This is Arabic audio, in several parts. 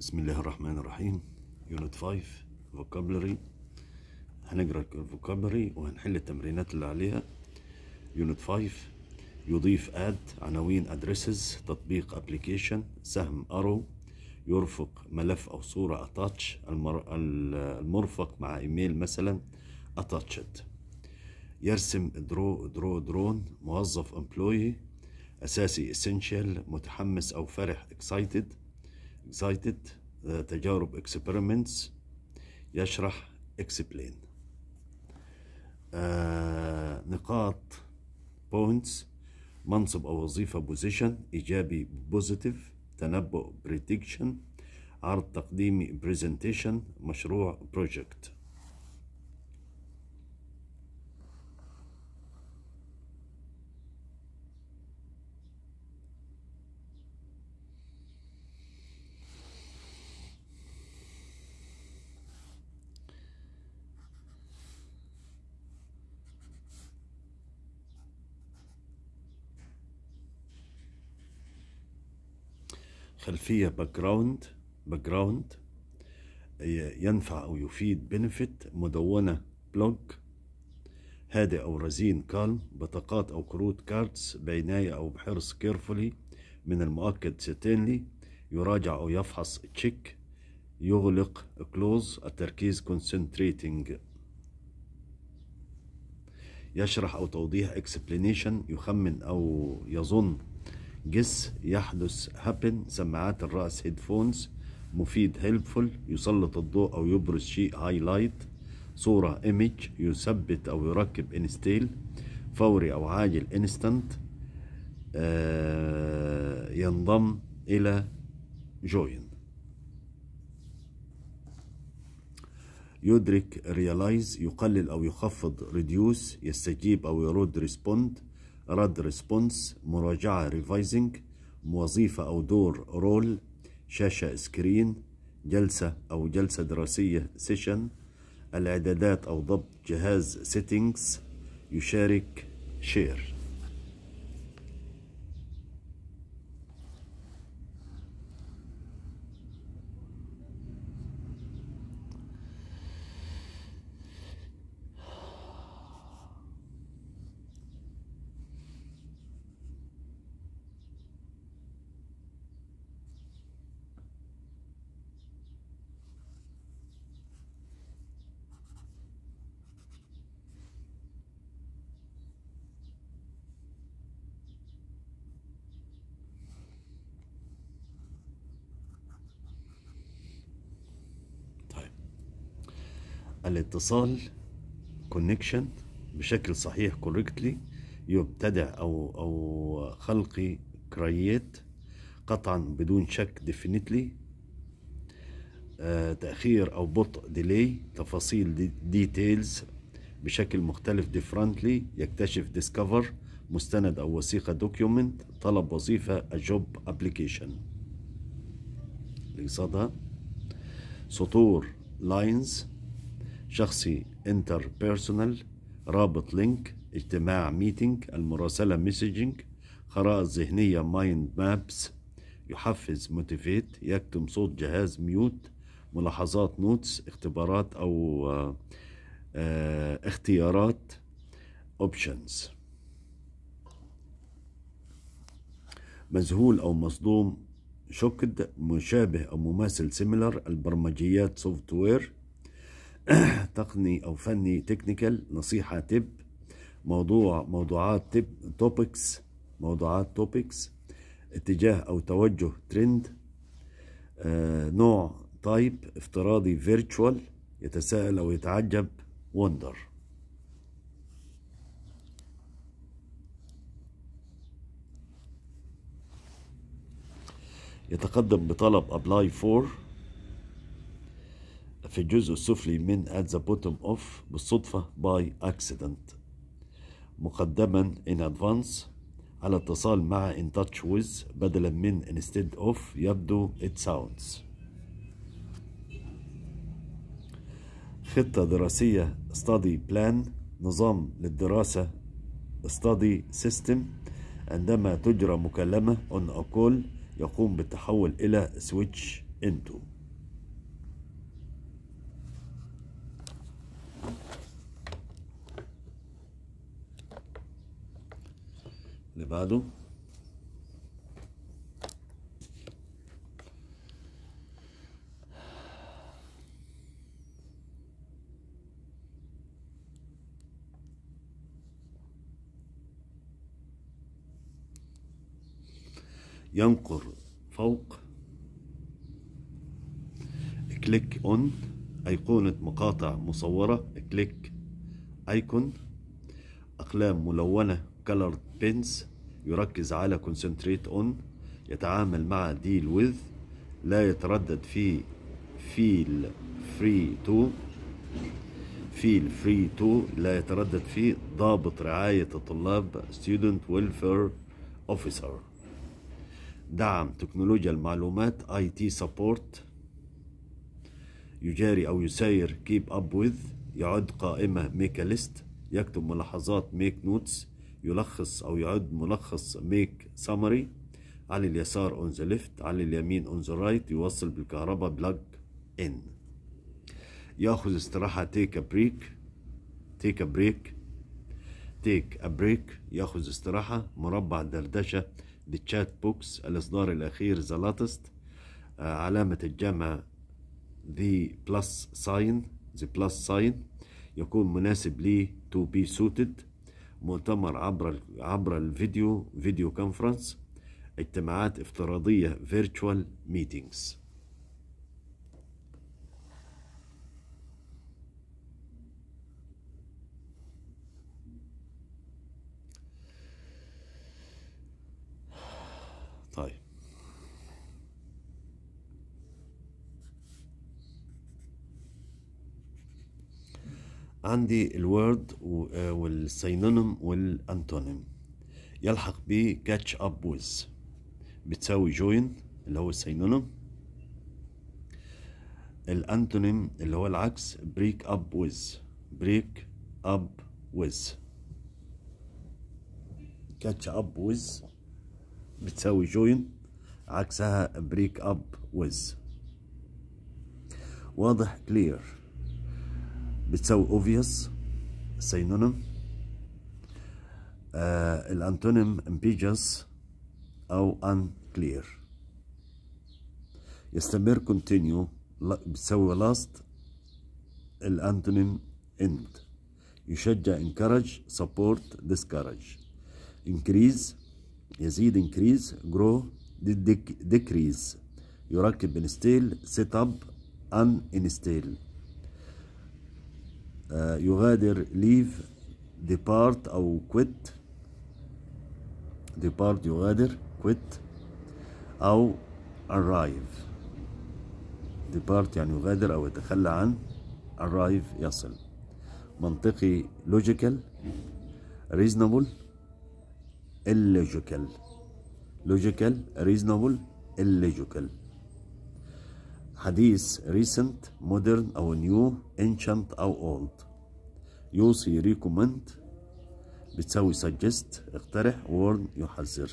بسم الله الرحمن الرحيم يونت 5 فوكابلري هنقرا الفوكابلري وهنحل التمرينات اللي عليها يونت 5 يضيف اد عناوين ادريسز تطبيق ابلكيشن سهم ارو يرفق ملف او صوره اتاتش المر... المرفق مع ايميل مثلا اتاتشد يرسم درو درو درون موظف امبلوي اساسي اسينشال متحمس او فرح اكسايتد excited uh, تجارب اكسبيرمنتس يشرح اكسبلين آه uh, نقاط بوينتس منصب او وظيفه بوزيشن ايجابي بوزيتيف تنبؤ بريدكشن عرض تقديمي بريزنتيشن مشروع بروجكت خلفيه باك جراوند باك جراوند ينفع او يفيد بنفيت مدونه بلوج هادئ او رزين كالم بطاقات او كروت كاردز بعنايه او بحرص كيرفولي من المؤكد ستينلي يراجع او يفحص تشيك يغلق كلوز التركيز كونسنتريتنج يشرح او توضيح اكسبلينيشن يخمن او يظن جس يحدث هابن سماعات الرأس هيدفونز مفيد هيلبفول يسلط الضوء أو يبرز شيء هايلايت صورة ايمج يثبت أو يركب انستيل فوري أو عاجل انستنت آه ينضم إلى جوين يدرك ريالايز يقلل أو يخفض ريديوس يستجيب أو يرد ريسبوند رد ريسبونس مراجعة ريفايزنج وظيفة أو دور رول شاشة سكرين جلسة أو جلسة دراسية سيشن الإعدادات أو ضبط جهاز سيتينجز يشارك شير الاتصال كونكشن بشكل صحيح كوريكتلي يبتدع أو أو خلقي كرييت قطعا بدون شك ديفينيتلي آه، تأخير أو بطء ديلي تفاصيل ديتيلز بشكل مختلف ديفرنتلي يكتشف ديسكفر مستند أو وثيقة دوكيومنت طلب وظيفة جوب ابلكيشن اللي قصادها سطور لاينز شخصي انتر بيرسونال رابط لينك اجتماع ميتنج المراسلة ميسجينج خرائط ذهنية مايند مابس يحفز موتيفيت يكتم صوت جهاز ميوت ملاحظات نوتس اختبارات أو اه, آه، اختيارات اوبشنز مذهول أو مصدوم شكد مشابه أو مماثل سيميلر البرمجيات سوفت وير تقني أو فني تكنيكال نصيحة تب موضوع موضوعات تب توبكس موضوعات توبكس اتجاه أو توجه ترند آه، نوع تايب افتراضي فيرتشوال يتساءل أو يتعجب وندر يتقدم بطلب ابلاي فور في الجزء السفلي من at the bottom of بالصدفة by accident مقدما in advance على اتصال مع in touch with بدلا من instead of يبدو it sounds خطة دراسية study plan نظام للدراسة study system عندما تجرى مكالمة on a call يقوم بالتحول إلى switch into اللي بعده ينقر فوق كليك اون ايقونة مقاطع مصورة كليك ايكون اقلام ملونة كلر بينز يركز على concentrate on يتعامل مع deal with لا يتردد في feel free to feel free to لا يتردد في ضابط رعاية الطلاب student welfare officer دعم تكنولوجيا المعلومات IT support يجاري أو يساير keep up with يعد قائمة make a list يكتب ملاحظات make notes يلخص أو يعد ملخص make summary على اليسار on the left على اليمين on the right يوصل بالكهرباء plug in ياخذ استراحة take a بريك take a بريك take a بريك ياخذ استراحة مربع الدردشة للتشات بوكس الإصدار الأخير the latest آه، علامة الجمع the plus sign the plus sign يكون مناسب لي to be suited مؤتمر عبر عبر الفيديو فيديو كونفرنس اجتماعات افتراضية فيرتشوال ميتينجز طيب عندي الورد والسينونيم والانتونيم يلحق بيه كاتش اب ويز بتساوي جوين اللي هو السينونيم الانتونيم اللي هو العكس بريك اب ويز بريك اب ويز كاتش اب ويز بتساوي جوين عكسها بريك اب ويز واضح كلير بتساوي obvious synonym آه الانتونيم ambiguous او unclear يستمر continue بتساوي last الانتونيم end يشجع encourage support discourage increase يزيد increase grow decrease يركب انستيل سيت اب ان آه، يغادر ليف ديبارت او كويت ديبارت يغادر كويت او ارايف ديبارت يعني يغادر او يتخلى عن ارايف يصل منطقي لوجيكال ريزونبل اللوجيكال لوجيكال ريزونبل اللوجيكال حديث ريسنت مودرن أو نيو انشنت أو اولد يوصي recommend بتساوي سجست اقترح وورن يحذر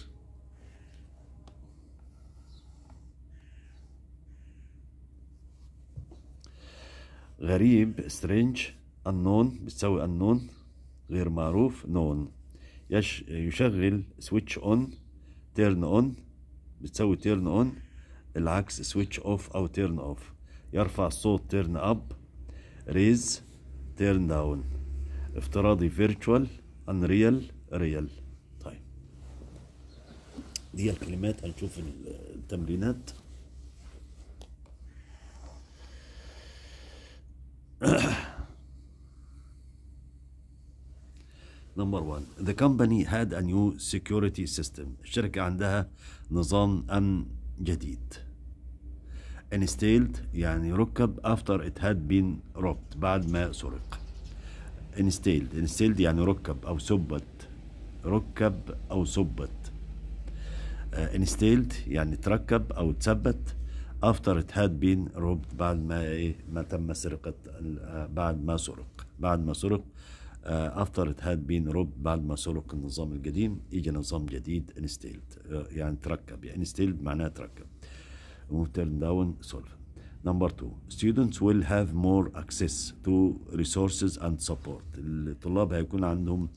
غريب سترينج unknown بتساوي unknown غير معروف نون يش يشغل سويتش اون تيرن اون بتساوي تيرن اون العكس سويتش اوف او تيرن اوف يرفع الصوت تيرن اب ريز تيرن داون افتراضي فيرتشوال unreal real طيب دي الكلمات هنشوف التمرينات نمبر 1 the company had a new security system الشركة عندها نظام أمن جديد انستيلد يعني ركب افتر ات هاد بين روبت بعد ما سرق انستيلد انستيلد يعني ركب او ثبت ركب او ثبت آه، انستيلد يعني تركب او تثبت افتر ات هاد بين روبت بعد ما ايه ما تم سرقه آه، بعد ما سرق بعد ما سرق افتر ات هاد بين روبت بعد ما سرق النظام القديم اجى نظام جديد انستيلد آه، يعني تركب يعني انستيلد معناها تركب turn down solvent. Number two, students will have more access to resources and support. الطلاب هيكون عندهم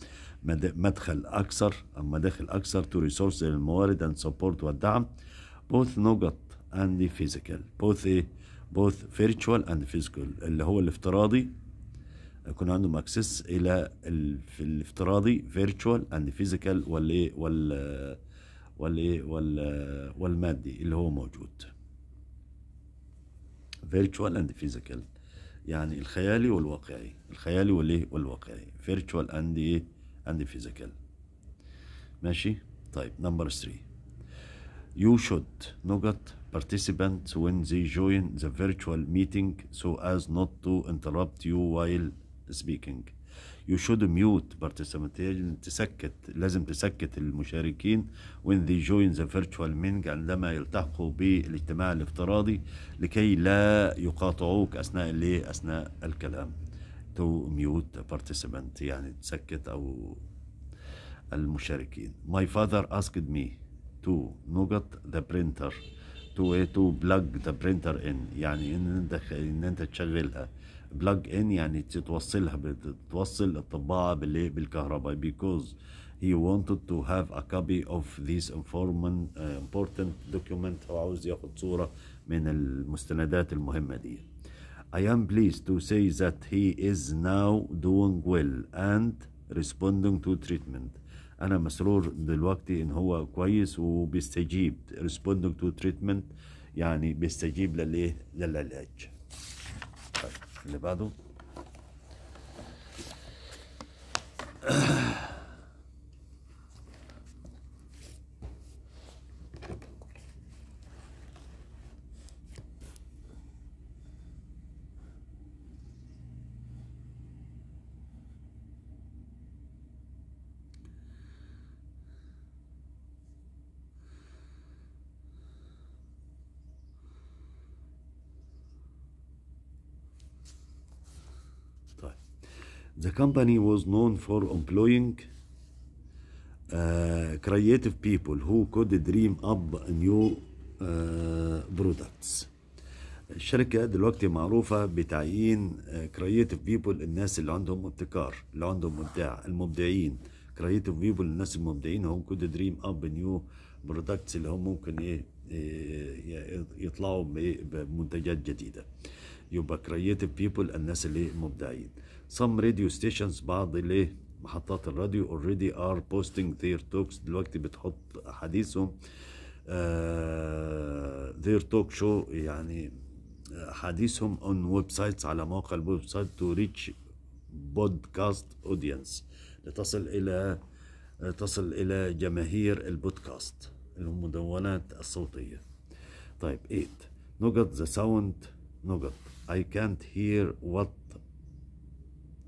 مدخل أكثر أو مداخل أكثر to resources الموارد and support والدعم both نقط and physical both إيه؟ both virtual and physical اللي هو الافتراضي يكون عندهم اكسس الى في الافتراضي فيرتشوال اند فيزيكال والايه وال والايه إيه؟ وال والمادي اللي هو موجود فيرتشوال اند فيزيكال يعني الخيالي والواقعي الخيالي والايه والواقعي فيرتشوال اند ايه اند فيزيكال ماشي طيب نمبر 3 you should نوت participants when they join the virtual meeting so as not to interrupt you while speaking يو شود ميوت participant تسكت لازم تسكت المشاركين when they join the virtual meeting عندما يلتحقوا بالاجتماع الافتراضي لكي لا يقاطعوك اثناء اللي اثناء الكلام تو ميوت participant يعني تسكت او المشاركين my father asked me to نقط the printer to to plug the printer in يعني ان انت ان انت تشغلها بلج ان يعني تتوصلها بتوصل الطباعة بالكهرباء because he wanted to have a copy of this informant, important document هو عاوز ياخد صورة من المستندات المهمة دي I am pleased to say that he is now doing well and responding to treatment أنا مسرور دلوقتي إن هو كويس وبيستجيب responding to treatment يعني بيستجيب للإيه للعلاج اللي بعده The company was known for employing uh, creative people who could dream up new uh, products. الشركة دلوقتي معروفة بتعيين creative people الناس اللي عندهم ابتكار اللي عندهم إبداع المبدعين Creative people الناس المبدعين هم could dream up new products اللي هم ممكن إيه, إيه يطلعوا بمنتجات جديدة. يبقى كرييتيف بيبل الناس اللي مبدعين some radio stations بعض اللي محطات الراديو اوريدي ار بوستنج their توكس دلوقتي بتحط احاديثهم آه توك شو يعني آه، يعني اون on websites على مواقع الويب سايت تو ريتش بودكاست audience لتصل إلى آه، تصل إلى جماهير البودكاست اللي هم مدونات الصوتية طيب 8 نقط ذا ساوند نقط I can't hear what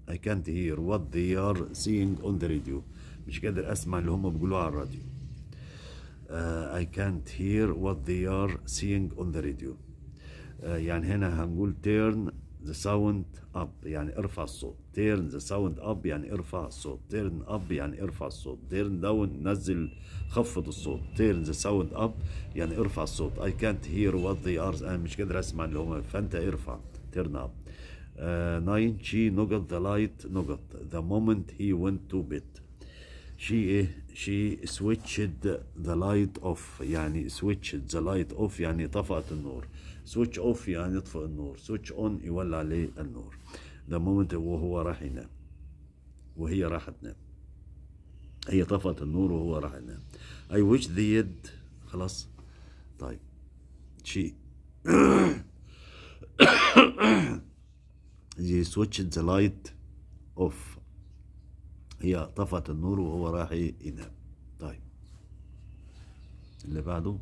I can't hear what they are saying on the radio مش قادر اسمع اللي هم بيقولوه على الراديو uh, I can't hear what they are saying on the radio uh, يعني هنا هنقول turn the sound up يعني ارفع الصوت turn the sound up يعني ارفع الصوت turn up يعني ارفع الصوت turn down نزل خفض الصوت turn the sound up يعني ارفع الصوت I can't hear what they are انا مش قادر اسمع اللي هم فانت ارفع turn up 9 she نقط the light نقط the moment he went to bed she ايه she switched the light off يعني switched the light off يعني طفأت النور سويتش اوف يعني يطفئ النور سويتش اون يولع لي النور ذا مومنت وهو راح ينام وهي راح تنام هي طفت النور وهو راح ينام اي ويش ذا يد خلاص طيب شي هي switched the light off هي طفت النور وهو راح ينام طيب اللي بعده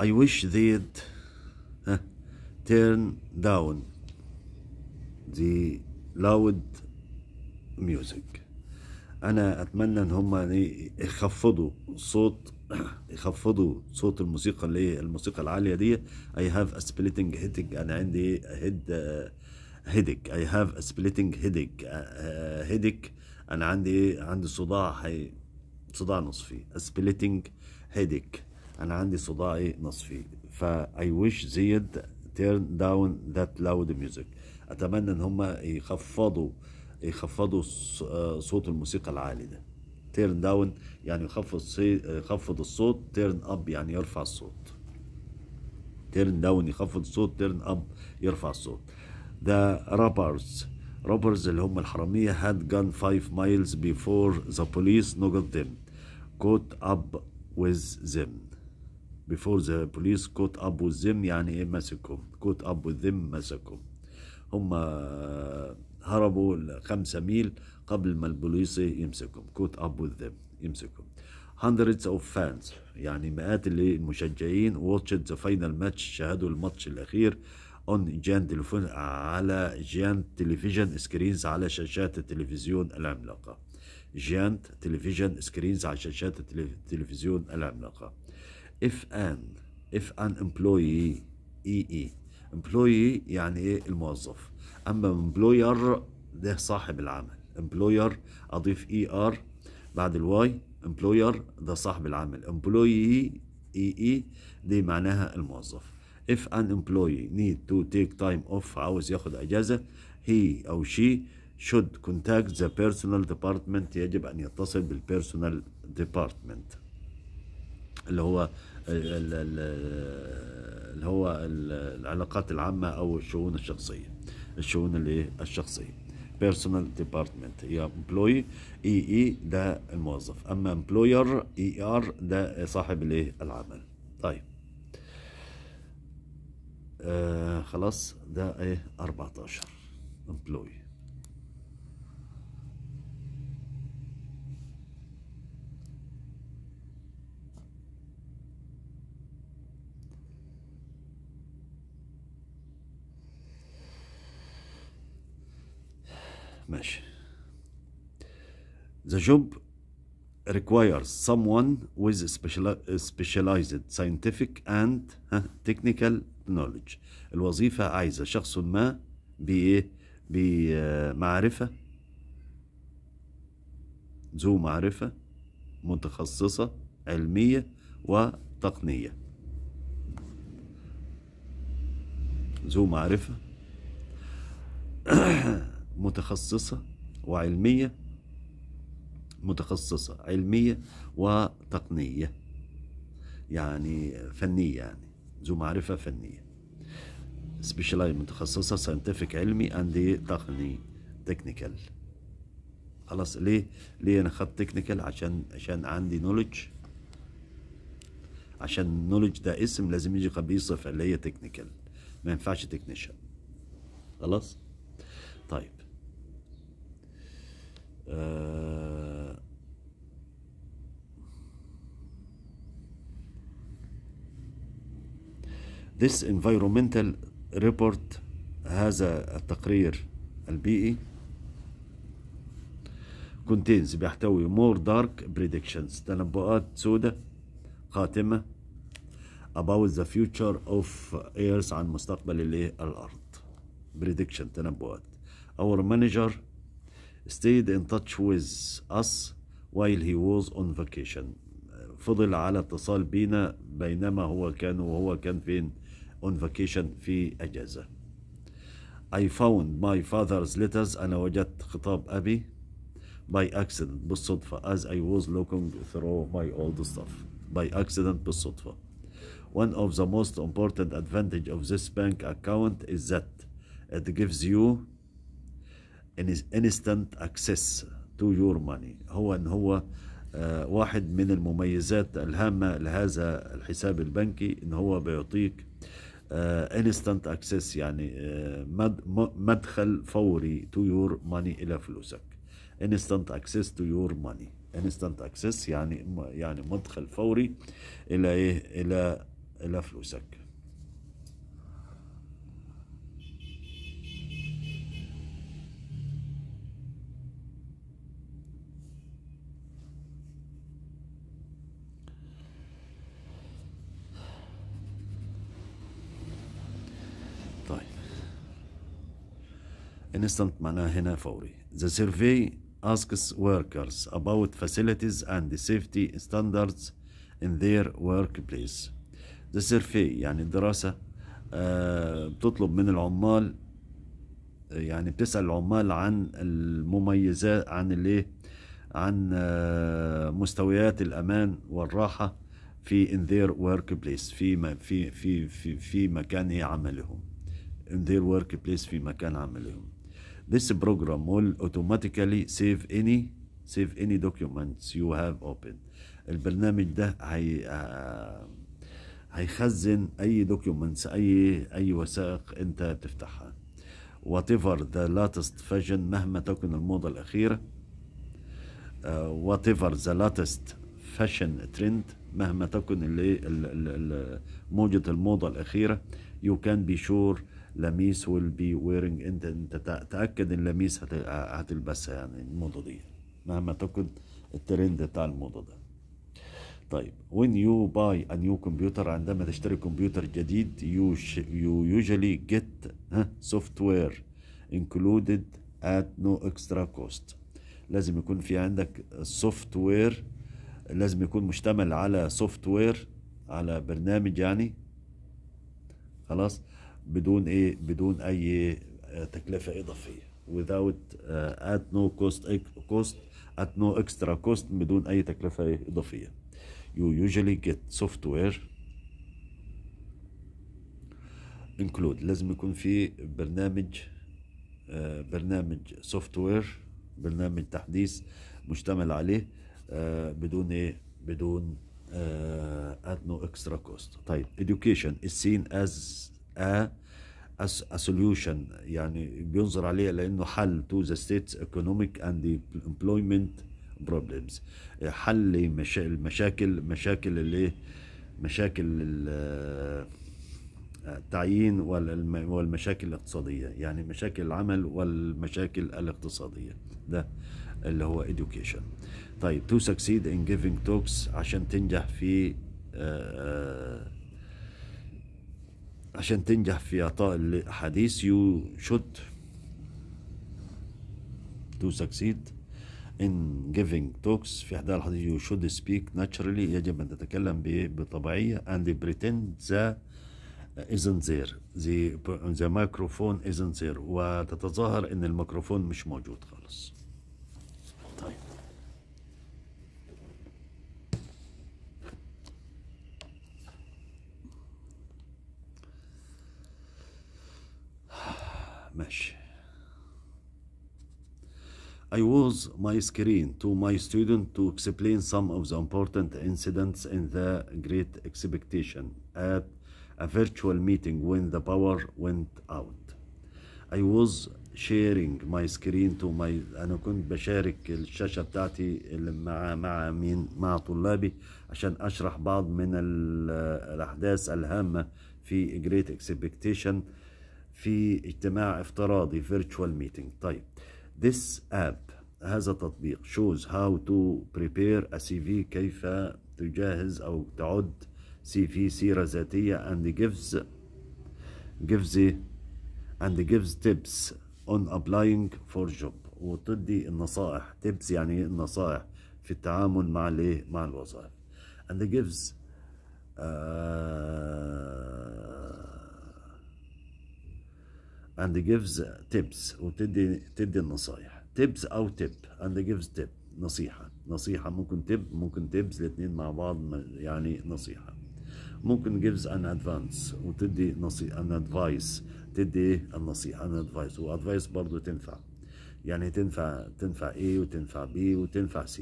I wish they'd turn down the loud music انا اتمنى ان هم يعني يخفضوا صوت يخفضوا صوت الموسيقى اللي هي الموسيقى العاليه دي I have a splitting headache. انا عندي هيد هيدك I have a splitting headache. هيدك انا عندي عندي صداع هي صداع نصفي splitting headache. انا عندي صداعي نصفي فاي ويش زيد تيرن داون ذات لاود ميوزك اتمنى ان هم يخفضوا يخفضوا آه، صوت الموسيقى العالي ده تيرن داون يعني يخفض يخفض الصوت تيرن اب يعني يرفع الصوت تيرن داون يخفض الصوت تيرن اب يرفع الصوت ذا رابرز رابرز اللي هم الحرامية had gone five miles before the police knocked them caught up with them before the police caught up with them يعني ايه مسكهم caught up with them مسكهم هم آه، هربوا خمسة ميل قبل ما البوليس يمسكهم caught up with them يمسكهم hundreds of fans يعني مئات اللي المشجعين watched the final match شاهدوا الماتش الأخير on جان تليفون على جان تلفزيون سكرينز على شاشات التلفزيون العملاقة جيانت تلفزيون سكرينز على شاشات التلفزيون العملاقة if an if an employee اي اي employee يعني ايه الموظف اما employer ده صاحب العمل employer اضيف اي ار بعد الواي employer ده صاحب العمل employee اي اي دي معناها الموظف if an employee need to take time off عاوز ياخد اجازه he او she should contact the personal department يجب ان يتصل بالpersonal department اللي هو اللي هو العلاقات العامة أو الشؤون الشخصية الشؤون اللي إيه؟ الشخصية بيرسونال ديبارتمنت هي امبلوي اي اي ده الموظف اما employer اي e ار e ده صاحب الايه العمل طيب آه خلاص ده ايه 14 امبلوي ماشي The job requires someone with specialized scientific and technical knowledge الوظيفة عايزة شخص ما بإيه بمعرفة ذو معرفة متخصصة علمية وتقنية ذو معرفة متخصصة وعلمية متخصصة علمية وتقنية يعني فنية يعني ذو معرفة فنية سبيشالايز متخصصة ساينتفك علمي اند تقني تكنيكال خلاص ليه ليه انا خدت تكنيكال عشان عشان عندي نولج عشان النولج ده اسم لازم يجي قبليه صفه اللي هي تكنيكال ما ينفعش تكنيشن خلاص This environmental report هذا التقرير البيئي contains بيحتوي more dark predictions تنبؤات سودة قاتمة about the future of earth عن مستقبل الارض prediction تنبؤات our manager stayed in touch with us while he was on vacation فضل على اتصال بينا بينما هو كان وهو كان فين on vacation في أجازة I found my father's letters أنا وجدت خطاب أبي by accident بالصدفة as I was looking through my old stuff by accident بالصدفة One of the most important advantage of this bank account is that it gives you instant access to your money هو ان هو آه، واحد من المميزات الهامة لهذا الحساب البنكي ان هو بيعطيك انستنت آه، اكسس يعني آه، مدخل فوري تو يور ماني الى فلوسك انستنت اكسس تو يور ماني انستنت اكسس يعني يعني مدخل فوري الى ايه الى الى فلوسك instant معناها هنا فوري the survey asks workers about facilities and safety standards in their workplace the survey يعني الدراسة آه، بتطلب من العمال يعني بتسأل العمال عن المميزات عن الايه عن آه، مستويات الأمان والراحة في in their workplace في في في في مكان عملهم in their workplace في مكان عملهم This program will automatically save any save any documents you have opened. البرنامج ده هي هيخزن اي documents اي اي وثائق انت بتفتحها. whatever the latest version مهما تكن الموضة الأخيرة whatever the latest fashion trend مهما تكن اللي موجة الموضة الأخيرة you can be sure لميس ويل بي ويرنج انت انت تاكد ان لميس هتلبسها يعني الموضه دي مهما تكن الترند بتاع الموضه ده طيب when you buy a new computer عندما تشتري كمبيوتر جديد you, you usually get software included at no extra cost لازم يكون في عندك سوفت وير لازم يكون مشتمل على سوفت وير على برنامج يعني خلاص بدون ايه بدون اي آه، تكلفه اضافيه without uh, at no cost cost at no extra cost بدون اي تكلفه اضافيه you usually get software include لازم يكون في برنامج uh, برنامج سوفت وير برنامج تحديث مشتمل عليه uh, بدون ايه بدون uh, at no extra cost طيب education is seen as a solution يعني بينظر عليها لانه حل to the state's economic and the employment problems حل المشاكل مشاكل اللي مشاكل آه، التعيين والمشاكل الاقتصادية يعني مشاكل العمل والمشاكل الاقتصادية ده اللي هو education طيب to succeed in giving talks عشان تنجح في آه، آه، عشان تنجح في إعطاء الأحاديث you should to succeed in giving talks في إحدى الحديث you should speak naturally يجب أن تتكلم بطبيعية and pretend the isn't there the, the microphone isn't there وتتظاهر أن الميكروفون مش موجود ماشي I was my screen to my student to explain some of the important incidents in the Great Expectation at a virtual meeting when the power went out. I was sharing my screen to my أنا كنت بشارك الشاشة بتاعتي اللي مع مع مين مع طلابي عشان أشرح بعض من الأحداث الهامة في Great Expectation في اجتماع افتراضي virtual meeting طيب this app هذا التطبيق shows how to prepare a CV كيف تجهز أو تعد سي في سيرة ذاتية and gives gives and gives tips on applying for job وتدي النصائح tips يعني النصائح في التعامل مع الايه مع الوظائف and gives uh, and gives tips وتدي تدي النصايح tips او tip and gives tip نصيحه نصيحه ممكن tip ممكن tips الاثنين مع بعض يعني نصيحه ممكن gives an advance وتدي نصيحه an advice تدي إيه؟ النصيحه an advice وادفايس برضه تنفع يعني تنفع تنفع A وتنفع B وتنفع C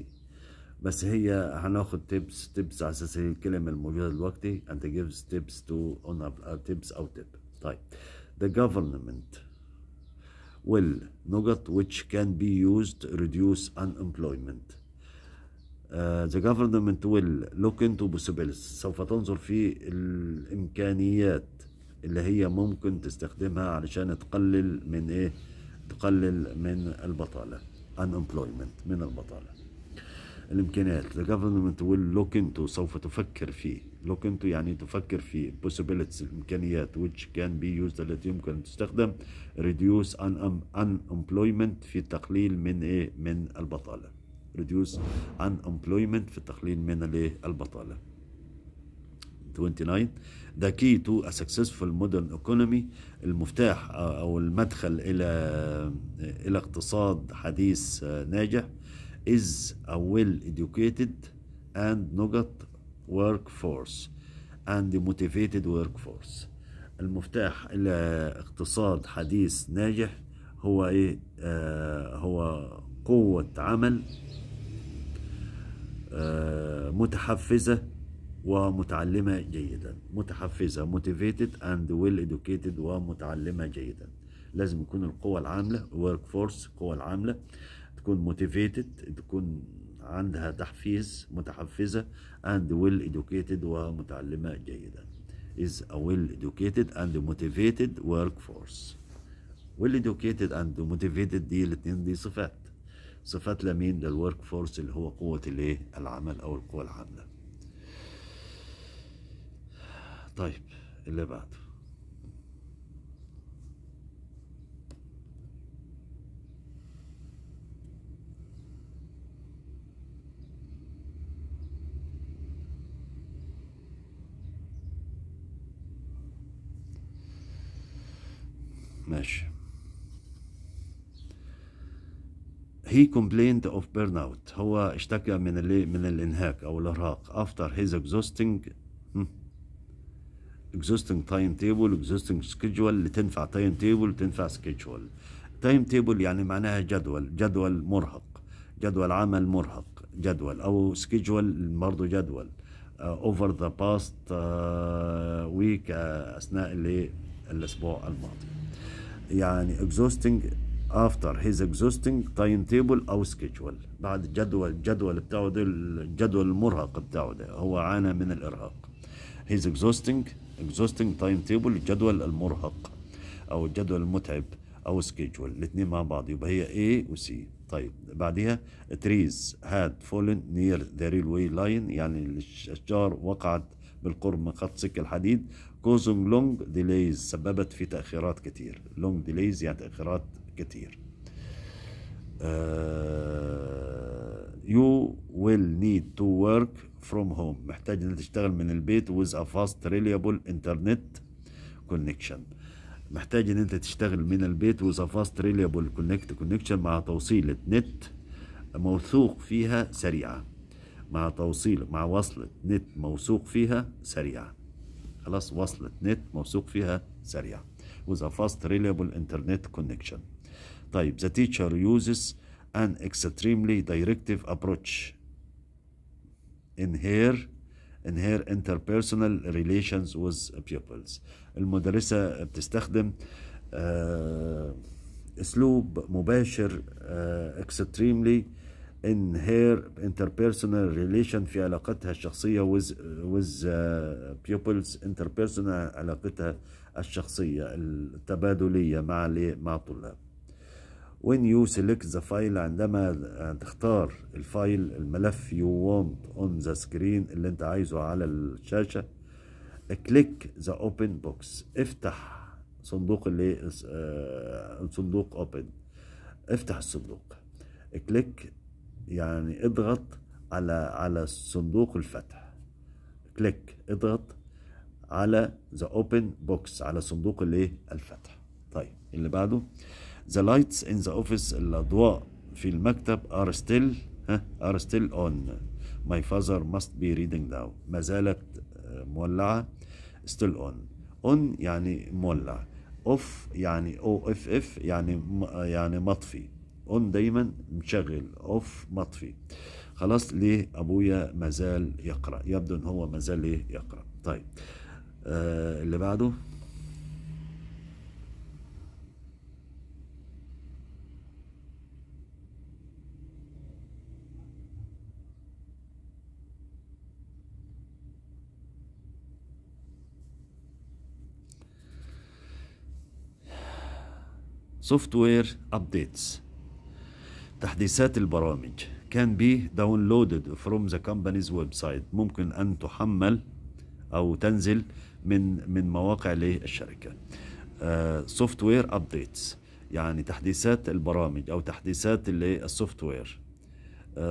بس هي هناخد tips tips على اساس هي الكلمه الموجوده دلوقتي and gives tips to on a tips او tip طيب the government will نقط which can be used to reduce unemployment uh, the government will look into possibilities سوف تنظر في الإمكانيات اللي هي ممكن تستخدمها علشان تقلل من إيه تقلل من البطالة unemployment من البطالة الامكانيات the government will look into سوف تفكر فيه look into يعني تفكر في possibilities الامكانيات which can be used التي يمكن ان تستخدم reduce un unemployment في التقليل من ايه من البطاله reduce unemployment في التقليل من الايه البطاله 29 the key to a successful modern economy المفتاح او المدخل الى الى اقتصاد حديث ناجح is a well-educated and نجط workforce and motivated workforce المفتاح إلى اقتصاد حديث ناجح هو إيه؟ آه هو قوة عمل آه متحفزة ومتعلمة جيدا متحفزة motivated and well educated ومتعلمة جيدا لازم يكون القوة العاملة workforce القوة العاملة تكون موتيفيتد تكون عندها تحفيز متحفزة and well educated ومتعلمة جيدا is a well educated and motivated workforce well educated and motivated دي الاثنين دي صفات صفات لمين للورك فورس اللي هو قوة الايه العمل او القوة العاملة طيب اللي بعده ماشي he complained of burnout هو اشتكى من اللي من الانهاك او الارهاق after his exhausting existing timetable exhausting schedule تنفع تايم تيبل تنفع schedule تايم تيبل يعني معناها جدول جدول مرهق جدول عمل مرهق جدول او schedule برضه جدول اوفر ذا باست ويك اثناء الاسبوع الماضي يعني اكزوستنج افتر هيز اكزوستنج تايم تيبل او سكيدجول بعد الجدول الجدول بتاعه ده الجدول المرهق بتاعه ده هو عانى من الارهاق هيز اكزوستنج اكزوستنج تايم تيبل الجدول المرهق او الجدول المتعب او سكيدجول الاثنين مع بعض يبقى هي A وسي طيب بعديها trees had fallen near the railway line يعني الاشجار وقعت بالقرب من خط سك الحديد كوزنج لونج ديليز سببت في تأخيرات كتير لونج ديليز يعني تأخيرات كتير يو ويل نيد تو ورك فروم هوم محتاج ان تشتغل من البيت ويز ا فاست ريليبل انترنت كونكشن محتاج ان انت تشتغل من البيت ويز ا فاست ريليبل كونكت كونكشن مع توصيله نت موثوق فيها سريعه مع توصيل مع وصلة نت موثوق فيها سريعة خلاص وصلة نت موثوق فيها سريعة with a fast reliable internet connection طيب the teacher uses an extremely directive approach in her in her interpersonal relations with pupils المدرسة بتستخدم uh, اسلوب مباشر uh, extremely in her interpersonal relation في علاقتها الشخصية with, with uh, pupils interpersonal علاقتها الشخصية التبادلية مع مع الطلاب when you select the file عندما تختار الفايل الملف you want on the screen اللي انت عايزه على الشاشة click the open box افتح صندوق اللي آه، صندوق open افتح الصندوق click يعني اضغط على على صندوق الفتح كليك اضغط على ذا اوبن بوكس على صندوق الايه الفتح طيب اللي بعده ذا لايتس ان ذا اوفيس الاضواء في المكتب ار ستيل ها ار ستيل اون ماي فازر ماست بي ريدنج ناو ما زالت آه، مولعه ستيل اون اون يعني مولع اوف يعني او اف اف يعني آه، يعني مطفي اون دايما مشغل اوف مطفي خلاص ليه ابويا مازال يقرا يبدو ان هو مازال ايه يقرا طيب آه اللي بعده software updates تحديثات البرامج can be downloaded from the company's website ممكن أن تحمل أو تنزل من من مواقع للشركة سوفت وير أبديتس يعني تحديثات البرامج أو تحديثات السوفت وير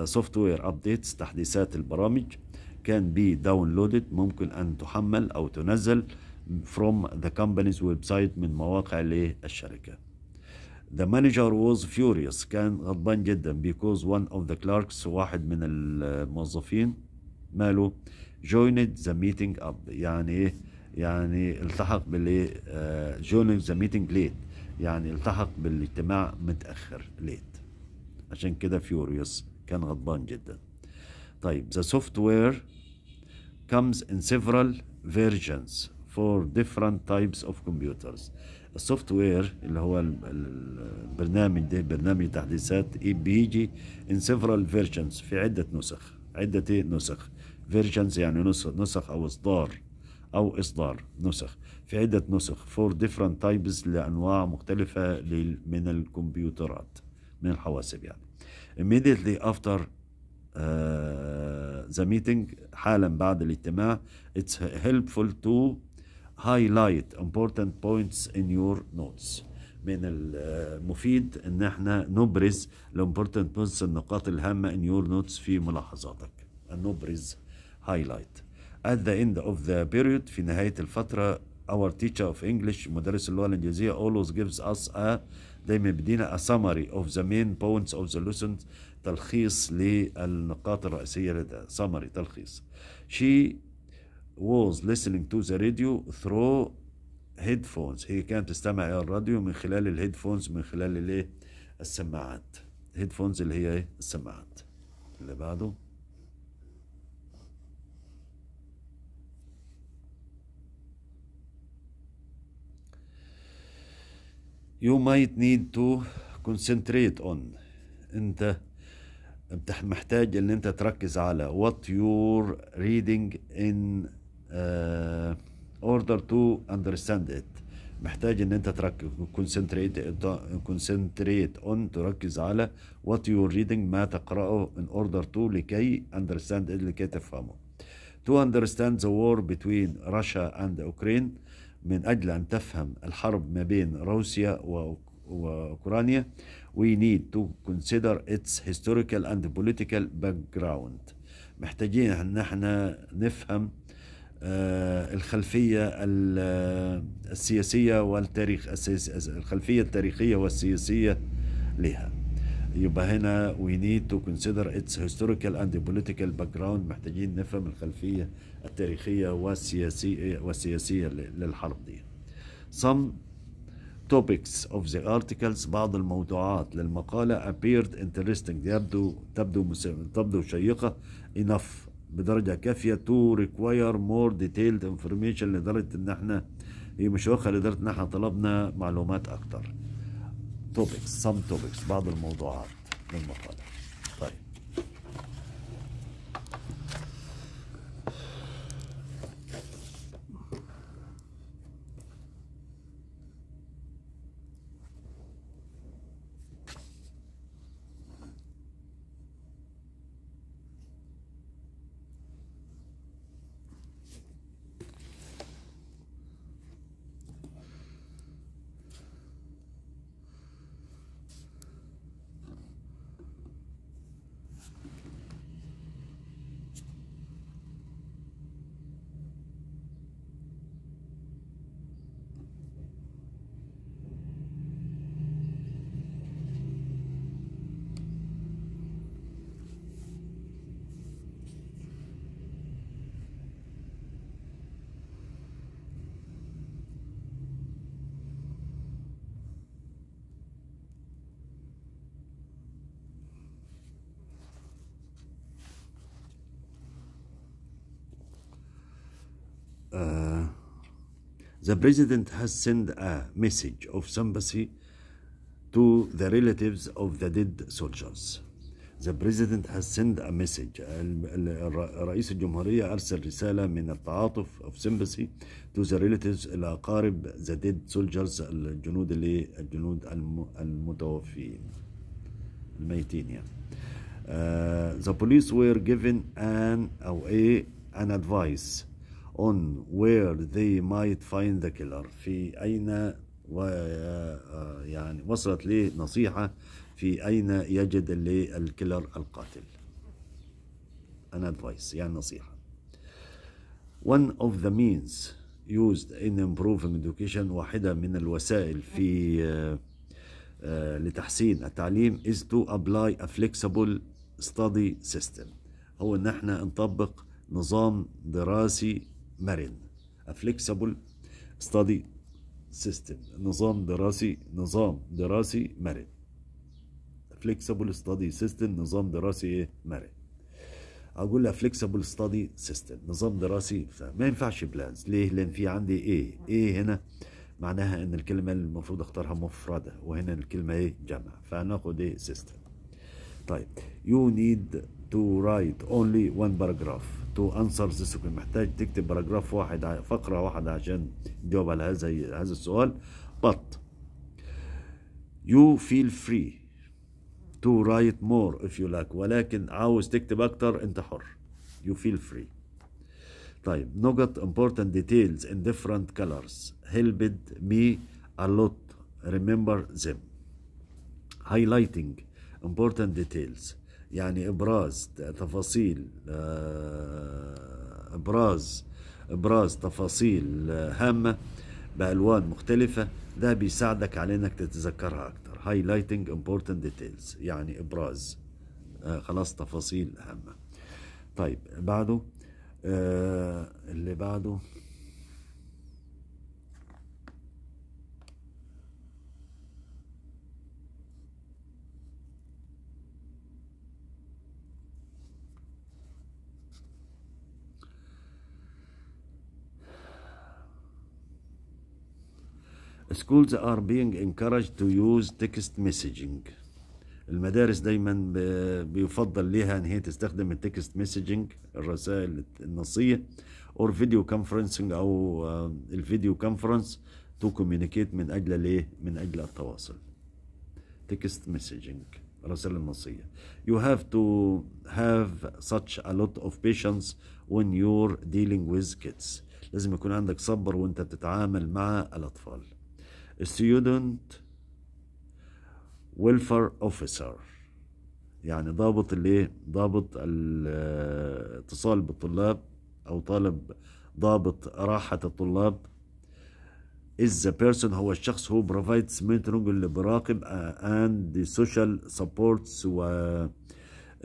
سوفت وير أبديتس تحديثات البرامج كان بي داونلودد ممكن أن تحمل أو تنزل from the company's website من مواقع للشركة The manager was furious كان غضبان جدا because one of the clerks واحد من الموظفين ماله joined the meeting up يعني يعني التحق باللي joined the meeting late يعني التحق بالاجتماع متأخر late عشان كده furious كان غضبان جدا طيب the software comes in several versions for different types of computers السوفت وير اللي هو البرنامج ده برنامج تحديثات إيه، بيجي ان سيفرال فيرجنز في عده نسخ عده ايه نسخ فيرجنز يعني نسخ نسخ او اصدار او اصدار نسخ في عده نسخ فور ديفرنت تايبس لانواع مختلفه من الكمبيوترات من الحواسب يعني immediately after ذا آه، uh, حالا بعد الاجتماع it's helpful to highlight important points in your notes من المفيد ان احنا نبرز الامبورتنت بوينتس النقاط الهامه in your notes في ملاحظاتك نبرز highlight at the end of the period في نهايه الفتره our teacher of English مدرس اللغه الانجليزيه always gives us a دايما بيدينا a summary of the main points of the lessons تلخيص للنقاط الرئيسيه summary تلخيص she was listening to the radio through headphones هي كانت تستمع إلى الراديو من خلال الهيدفونز من خلال الايه السماعات هيدفونز اللي هي ايه السماعات اللي بعده you might need to concentrate on انت محتاج ان انت تركز على what you're reading in order to understand it محتاج ان انت تركز concentrate concentrate on تركز على what you are reading ما تقرأه in order to لكي understand it لكي تفهمه to understand the war between Russia and Ukraine من أجل أن تفهم الحرب ما بين روسيا وأوكرانيا we need to consider its historical and political background محتاجين ان احنا نفهم آه، الخلفية آه، السياسية والتاريخ الخلفية التاريخية والسياسية لها يبقى هنا we need to consider its historical and political background محتاجين نفهم الخلفية التاريخية والسياسية والسياسية للحرب دي some topics of the articles بعض الموضوعات للمقالة appeared interesting يبدو تبدو تبدو شيقة enough بدرجه كافيه تو ريكواير مور ديتيلد انفورميشن لدرجه ان احنا هي مش واخده لدرجه ان احنا طلبنا معلومات اكتر توبكس سم توبكس بعض الموضوعات من المقاله the president has sent a message of sympathy to the relatives of the dead soldiers. The president has sent a message. رئيس الجمهورية أرسل رسالة من التعاطف of sympathy to the relatives الأقارب the dead soldiers الجنود اللي الجنود المتوفين الميتين يعني. Uh, the police were given an a an advice on where they might find the killer في أين ويعني وصلت لي نصيحة في أين يجد لي الكيلر القاتل an advice يعني نصيحة one of the means used in improving education واحدة من الوسائل في لتحسين التعليم is to apply a flexible study system هو ان احنا نطبق نظام دراسي مرن A flexible study system نظام دراسي نظام دراسي مرن flexible study system نظام دراسي ايه مرن اقول لها فليكسبل ستادي سيستم نظام دراسي فما ينفعش بلانز ليه لان في عندي ايه ايه هنا معناها ان الكلمه المفروض اختارها مفرده وهنا الكلمه ايه جمع فهناخد ايه سيستم طيب يو نيد تو رايت اونلي one paragraph تو انسر ذس محتاج تكتب باراجراف واحد فقره واحده عشان تجاوب على هذا هذا السؤال but you feel free to write more if you like ولكن عاوز تكتب اكتر انت حر you feel free طيب نقط important details in different colors helped me a lot remember them highlighting important details يعني ابراز تفاصيل آه، ابراز ابراز تفاصيل آه، هامه بالوان مختلفه ده بيساعدك على انك تتذكرها اكتر هايلايتنج امبورتنت ديتيلز يعني ابراز آه، خلاص تفاصيل هامه طيب بعده اللي بعده schools are being encouraged to use text messaging المدارس دايما بيفضل ليها ان هي تستخدم التكست مسجنج الرسائل النصيه اور فيديو كونفرنسنج او آه، الفيديو كونفرنس تو كوميونيكيت من اجل الايه من اجل التواصل تكست مسجنج الرسائل النصيه you have to have such a lot of patience when you're dealing with kids لازم يكون عندك صبر وانت بتتعامل مع الاطفال student welfare officer يعني ضابط الايه ضابط الاتصال بالطلاب او طالب ضابط راحه الطلاب is the person هو الشخص who provides mentoring اللي براقب and the social supports و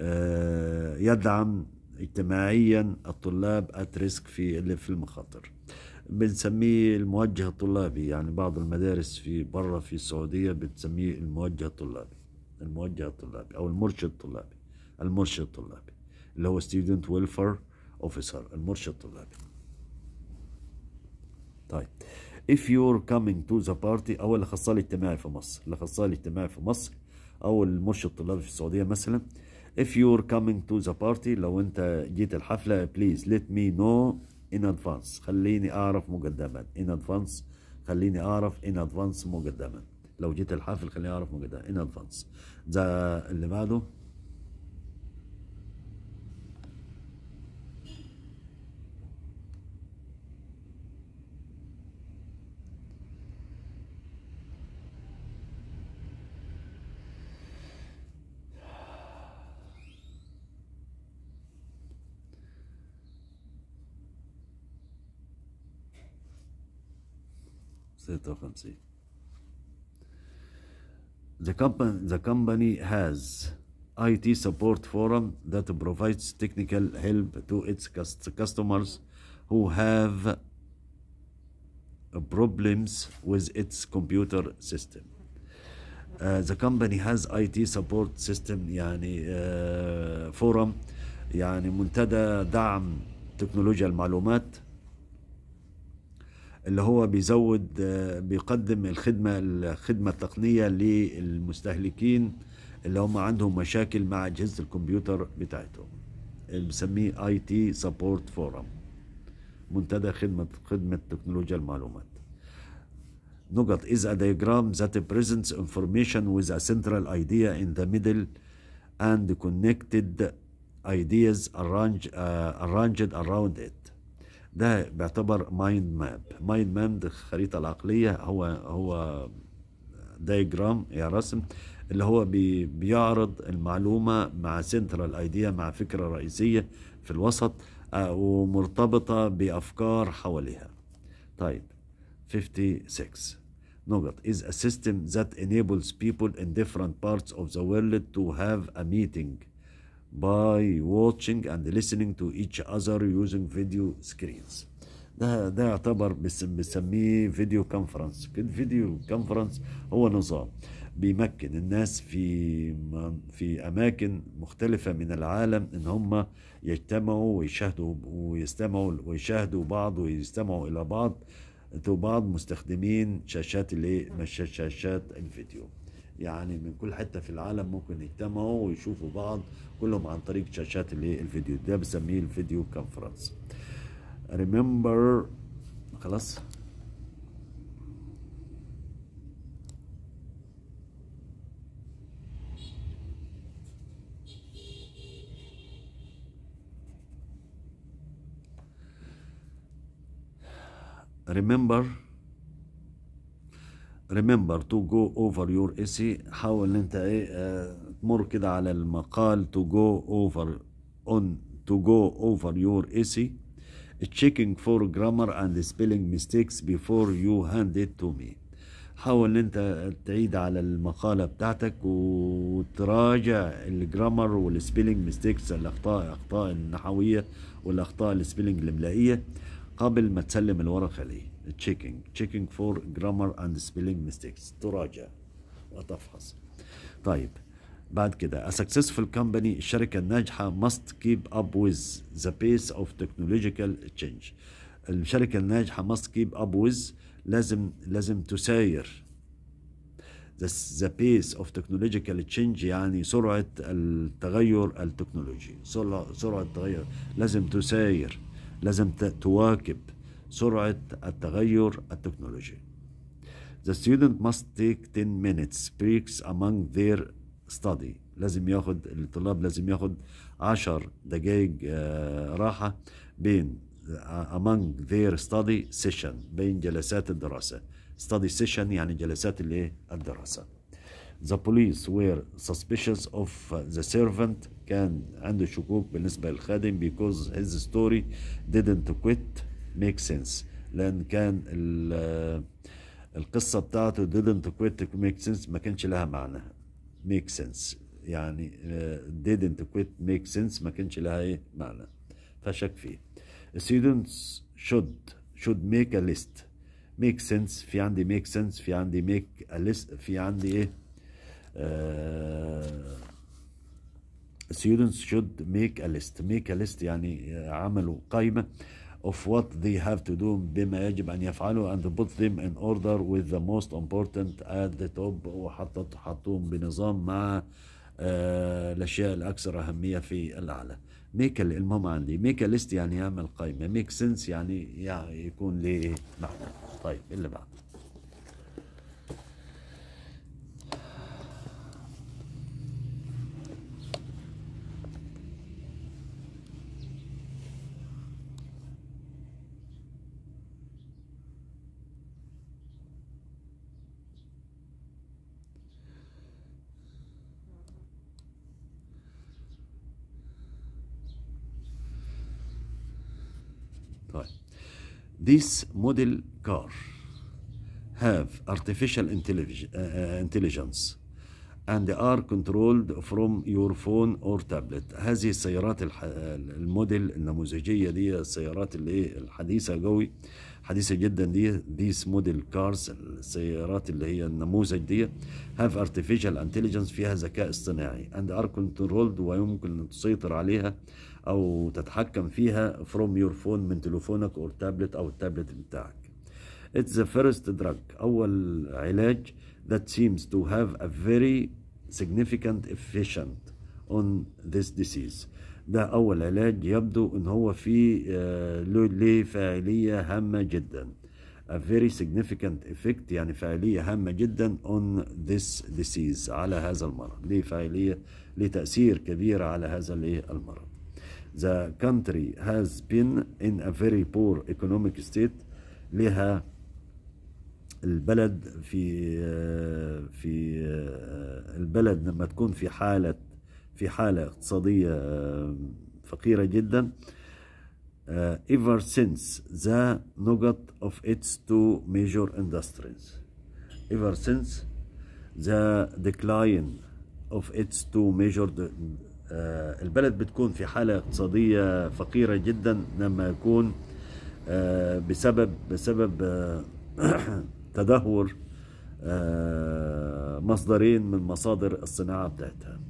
آه، يدعم اجتماعيا الطلاب at risk في اللي في المخاطر بنسميه الموجه الطلابي يعني بعض المدارس في برا في السعودية بتسميه الموجه الطلابي الموجه الطلابي أو المرشد الطلابي المرشد الطلابي اللي هو ستودنت ويلفر اوفيسر المرشد الطلابي طيب if you're coming to the party او الاخصائي الاجتماعي في مصر الاخصائي الاجتماعي في مصر او المرشد الطلابي في السعوديه مثلا if you're coming to the party لو انت جيت الحفله please let me know ان ادفانس خليني اعرف مقدما ان ادفانس خليني اعرف ان ادفانس مقدما لو جيت الحافل خليني اعرف مقدما ان ادفانس ده اللي بعده state The, comp the company has IT support forum that provides technical help to its customers who have problems with its computer system. Uh, the company has IT support system يعني uh, forum يعني منتدى دعم تكنولوجيا المعلومات اللي هو بيزود بيقدم الخدمة الخدمة التقنية للمستهلكين اللي هم عندهم مشاكل مع أجهزة الكمبيوتر بتاعتهم اللي بنسميه اي تي سبورت فورم منتدى خدمة خدمة تكنولوجيا المعلومات نقط is a diagram that presents information with a central idea in the middle and connected ideas arranged, uh, arranged around it ده بيعتبر مايند ماب مايند ماب الخريطه العقليه هو هو دايجرام يا رسم اللي هو بي بيعرض المعلومه مع سنترال ايديا مع فكره رئيسيه في الوسط آه، ومرتبطه بافكار حواليها طيب 56 نقط is a system that enables people in different parts of the world to have a meeting by watching and listening to each other using video screens ده ده يعتبر بنسميه فيديو كونفرنس فيديو كونفرنس هو نظام بيمكن الناس في في اماكن مختلفه من العالم ان هم يجتمعوا ويشاهدوا ويستمعوا ويشاهدوا بعض ويستمعوا الى بعض بعض مستخدمين شاشات الايه شاشات الفيديو يعني من كل حتة في العالم ممكن يجتمعوا ويشوفوا بعض كلهم عن طريق شاشات اللي الفيديو ده بسميه الفيديو كونفرنس ريمبر خلاص remember ريمبر تو جو اوفر يور essay حاول ان انت ايه اه تمر كده على المقال تو جو اوفر on تو جو اوفر يور essay checking for grammar and spelling mistakes before you hand it to me حاول ان انت تعيد على المقالة بتاعتك وتراجع الجرامر والسبيلنج ميستيكس الاخطاء اخطاء النحوية والاخطاء السبيلنج الاملائية قبل ما تسلم الورقة ليه checking checking for grammar and spelling mistakes تراجع وتفحص طيب بعد كده a successful company الشركة الناجحة must keep up with the pace of technological change الشركة الناجحة must keep up with لازم لازم تساير the, pace of technological change يعني سرعة التغير التكنولوجي سرعة التغير لازم تساير لازم تواكب سرعة التغير التكنولوجي. The student must take 10 minutes breaks among their study. لازم ياخد الطلاب لازم ياخد 10 دقايق راحة بين among their study session بين جلسات الدراسة. Study session يعني جلسات الدراسة. The police were suspicious of the servant كان عنده شكوك بالنسبة للخادم because his story didn't quit ميك سنس لان كان القصه بتاعته didn't quit make sense ما كانش لها معنى make sense يعني didn't quit make sense ما كانش لها ايه معنى فشك فيه students should should make a list make sense في عندي make sense في عندي make a list في عندي ايه آه students should make a list make a list يعني عملوا قائمة of what they have to do بما يجب أن يفعلوا and put them in order with the most important at the top وحطت حطوهم بنظام مع آه، الأشياء الأكثر أهمية في الأعلى ميك المهم عندي ميك ليست يعني يعمل قائمة ميك سنس يعني, يعني يكون ليه معنى طيب اللي بعد This model car have artificial آه، intelligence and are controlled from your phone or tablet هذه السيارات الح... الموديل النموذجيه دي السيارات اللي ايه الحديثه قوي حديثه جدا دي these موديل كارز السيارات اللي هي النموذج دي have artificial intelligence فيها ذكاء اصطناعي and are controlled ويمكن ان تسيطر عليها او تتحكم فيها from your phone من تليفونك او تابلت او التابلت بتاعك It's the first drug أول علاج that seems to have a very significant efficient on this disease ده أول علاج يبدو أن هو فيه آه، له فاعلية هامة جدا a very significant effect يعني فاعلية هامة جدا on this disease على هذا المرض ليه فاعلية لتأثير كبير على هذا إيه، المرض the country has been in a very poor economic state لها البلد في في البلد لما تكون في حالة في حالة اقتصادية فقيرة جدا ever since the nugget of its two major industries ever since the decline of its two major آه، البلد بتكون في حالة اقتصادية فقيرة جدا لما يكون آه، بسبب بسبب آه، تدهور مصدرين من مصادر الصناعة بتاعتها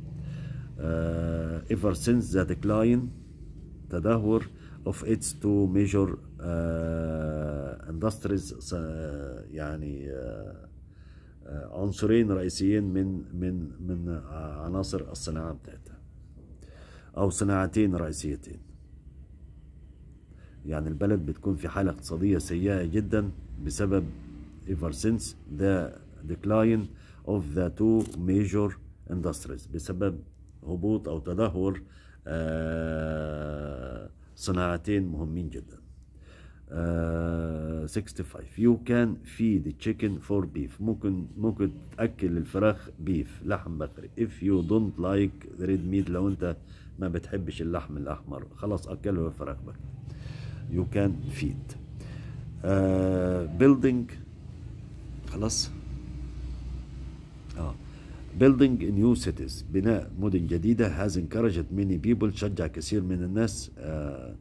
ever since the decline تدهور of its two major industries يعني عنصرين رئيسيين من من من عناصر الصناعة بتاعتها أو صناعتين رئيسيتين يعني البلد بتكون في حالة اقتصادية سيئة جدا بسبب ever since the decline of the two major industries بسبب هبوط أو تدهور آه، صناعتين مهمين جدا 65 يو كان فيد تشيكن فور بيف ممكن ممكن تاكل الفراخ بيف لحم بقري if you don't like red meat لو انت ما بتحبش اللحم الأحمر خلاص أكله في رقبك you can feed بيلدينج آه، building خلاص اه building new cities بناء مدن جديدة has encouraged many people شجع كثير من الناس تو آه،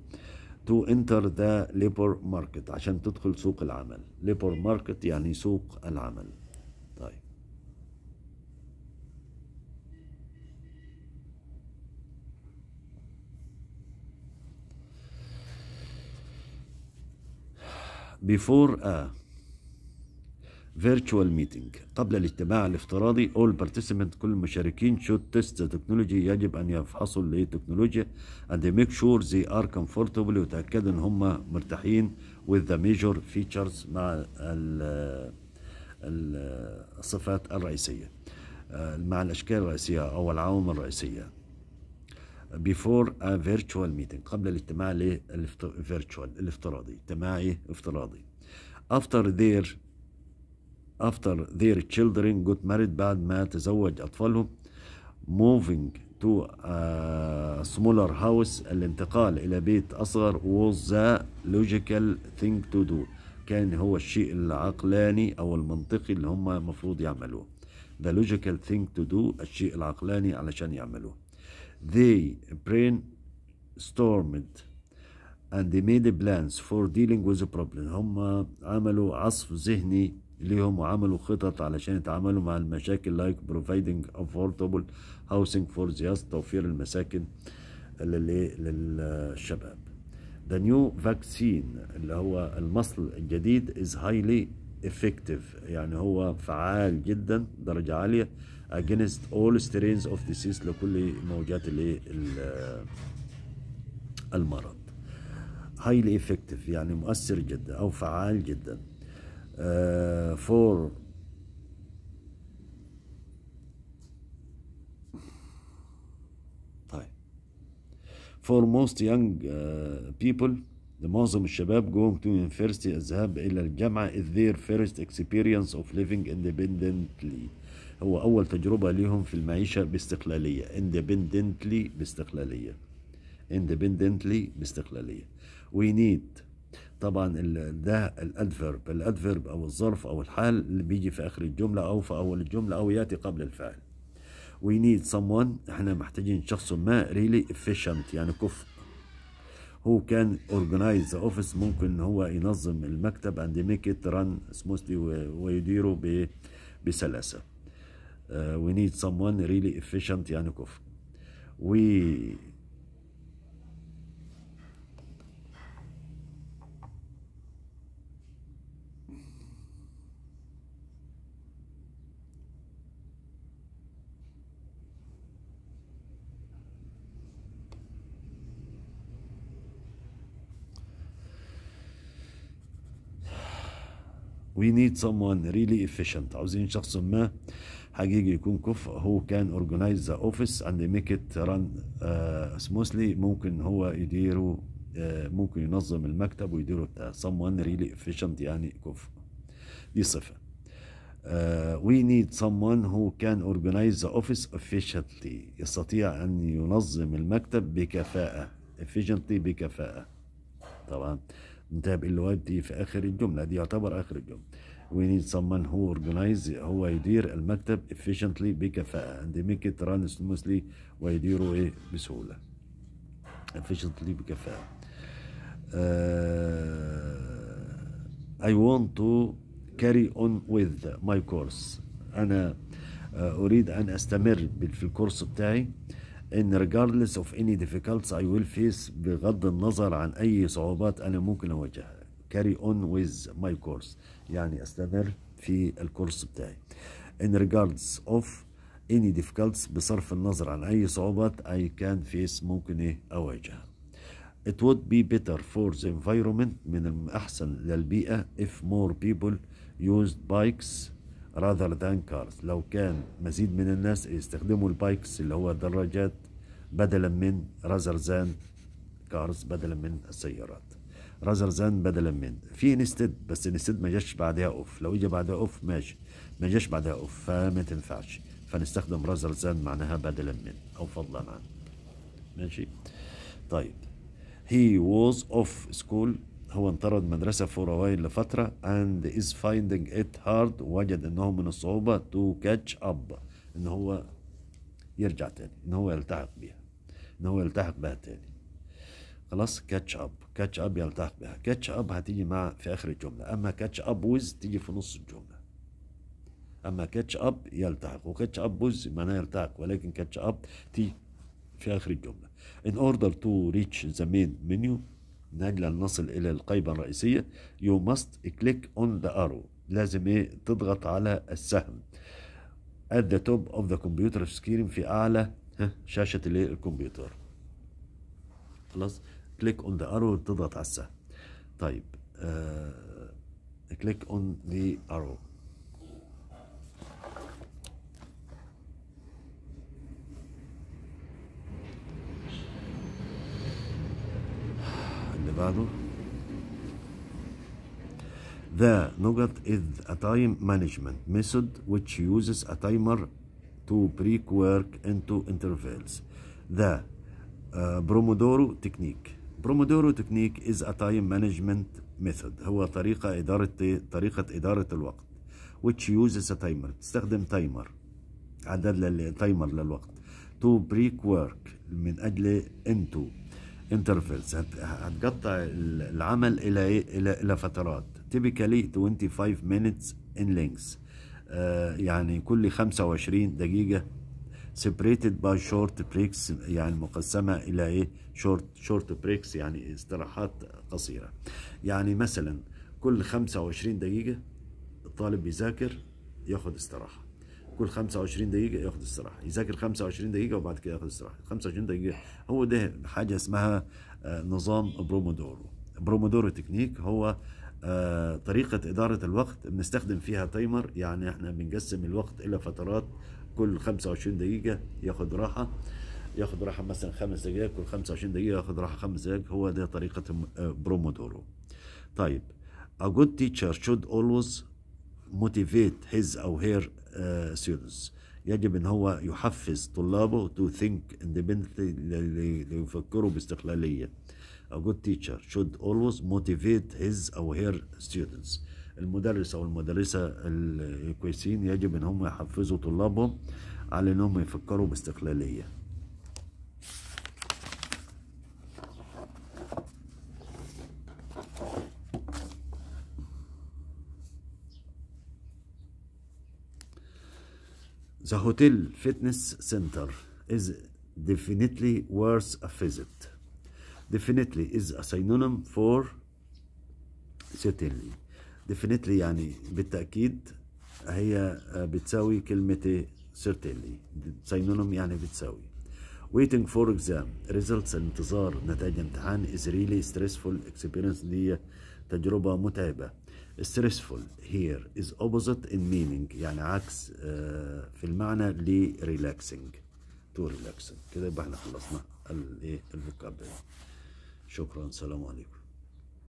to enter the labor market عشان تدخل سوق العمل labor market يعني سوق العمل before a virtual meeting قبل الاجتماع الافتراضي all participants كل المشاركين should test the technology يجب أن يفحصوا التكنولوجيا and they make sure they are comfortable ويتأكدوا أن هم مرتاحين with the major features مع الصفات الرئيسية مع الأشكال الرئيسية أو العوامل الرئيسية before a virtual meeting قبل الاجتماع للفيرتشوال الافتراضي اجتماعي افتراضي after their after their children got married بعد ما تزوج أطفالهم moving to a smaller house الانتقال إلى بيت أصغر was the logical thing to do كان هو الشيء العقلاني أو المنطقي اللي هم المفروض يعملوه the logical thing to do الشيء العقلاني علشان يعملوه They brainstormed and they made plans for dealing with the problem هم عملوا عصف ذهني ليهم وعملوا خطط علشان يتعاملوا مع المشاكل like providing affordable housing for the youth توفير المساكن للشباب The new vaccine اللي هو المصل الجديد is highly effective يعني هو فعال جدا درجة عالية against all strains of disease لكل موجات المرض highly effective يعني مؤثر جدا او فعال جدا for for most young uh, people معظم الشباب going to university الذهاب إلى الجامعة is their first experience of living independently هو أول تجربة ليهم في المعيشة باستقلالية independently باستقلالية independently باستقلالية we need طبعا ده الادفرب الادفرب او الظرف او الحال اللي بيجي في اخر الجمله او في اول الجمله او ياتي قبل الفعل we need someone احنا محتاجين شخص ما really efficient يعني كفء هو كان organize the office ممكن ان هو ينظم المكتب and make it run smoothly ويديره بسلاسه Uh, we need someone really efficient Yanukov. We وي نيد سم وان ريلي efficient عاوزين شخص ما حقيقي يكون كفء هو كان اورجنايز ذا اوفيس اند ميك ات ران سموثلي ممكن هو يديره uh, ممكن ينظم المكتب ويديره بتاع uh, someone really efficient يعني كفء دي صفه وي uh, نيد someone هو كان اورجنايز ذا اوفيس efficiently يستطيع ان ينظم المكتب بكفاءه efficiently بكفاءه طبعا نتابع اللي في اخر الجمله دي يعتبر اخر الجمله we need someone who organize هو يدير المكتب efficiently بكفاءة and they make it run smoothly ويديره ايه بسهولة efficiently بكفاءة uh, I want to carry on with my course أنا uh, أريد أن أستمر في الكورس بتاعي in regardless of any difficulties I will face بغض النظر عن أي صعوبات أنا ممكن أواجهها carry on with my course يعني استمر في الكورس بتاعي in regards of any difficulties بصرف النظر عن أي صعوبات اي كان فيس ممكن إيه أواجهها It would be better for the environment من الأحسن للبيئة if more people used bikes rather than cars لو كان مزيد من الناس يستخدموا البايكس اللي هو الدراجات بدلا من rather than cars بدلا من السيارات راذر ذان بدلا من في نستد بس نستد ما جاش بعدها اوف لو اجى بعدها اوف ماشي ما جاش بعدها اوف فما تنفعش فنستخدم راذر ذان معناها بدلا من او فضلا عن ماشي طيب he was off school هو انطرد مدرسة فور while لفترة and is finding it hard وجد انه من الصعوبة to catch up ان هو يرجع تاني ان هو يلتحق بيها ان هو يلتحق بها تاني خلاص كاتش اب كاتش اب يلتحق بها كاتش اب هتيجي مع في اخر الجمله اما كاتش اب ويز تيجي في نص الجمله اما كاتش اب يلتحق وكاتش اب ويز معناه يلتحق ولكن كاتش اب تيجي في اخر الجمله in order to reach the main menu من اجل ان نصل الى القائمه الرئيسيه يو ماست كليك اون ذا ارو لازم ايه تضغط على السهم at the top of the computer screen في اعلى شاشه الكمبيوتر خلاص click on the arrow تضغط على السهم طيب uh, click on the arrow اللي بعده The Nougat is a time management method which uses a timer to break work into intervals. The uh, eh, Bromodoro technique برومودورو تكنيك از ا تايم مانجمنت ميثود هو طريقه اداره طريقه اداره الوقت which uses a timer تستخدم تايمر عدد للتايمر للوقت to بريك work من اجل انتو انترفيلز هتقطع العمل الى إيه؟ الى الى فترات typically 25 minutes in length آه، يعني كل 25 دقيقه سيبريتد باي شورت بريكس يعني مقسمة إلى إيه شورت شورت بريكس يعني استراحات قصيرة يعني مثلا كل 25 دقيقة الطالب بيذاكر ياخد استراحة كل 25 دقيقة ياخد استراحة يذاكر 25 دقيقة وبعد كده ياخد استراحة 25 دقيقة هو ده حاجة اسمها آه، نظام برومودورو برومودورو تكنيك هو آه، طريقة إدارة الوقت بنستخدم فيها تايمر يعني احنا بنقسم الوقت إلى فترات كل 25 دقيقة ياخد راحة ياخد راحة مثلا خمس دقائق كل 25 دقيقة ياخد راحة خمس دقائق هو ده طريقة برومودورو طيب a good teacher should always motivate his or her uh, students يجب ان هو يحفز طلابه to think independently ليفكروا باستقلالية a good teacher should always motivate his or her students المدرس او المدرسه الكويسين يجب ان هم يحفزوا طلابهم على انهم يفكروا باستقلاليه The hotel fitness center is definitely worth a visit. Definitely is a synonym for certainly. ديفينيتلي يعني بالتاكيد هي آه، بتساوي كلمة certainly سينونم يعني بتساوي waiting for exam results انتظار نتائج امتحان is really stressful experience دي تجربة متعبة stressful here is opposite in meaning يعني عكس آه، في المعنى ل relaxing to relaxing كده يبقى احنا خلصنا الايه الفوكابلري شكرا سلام عليكم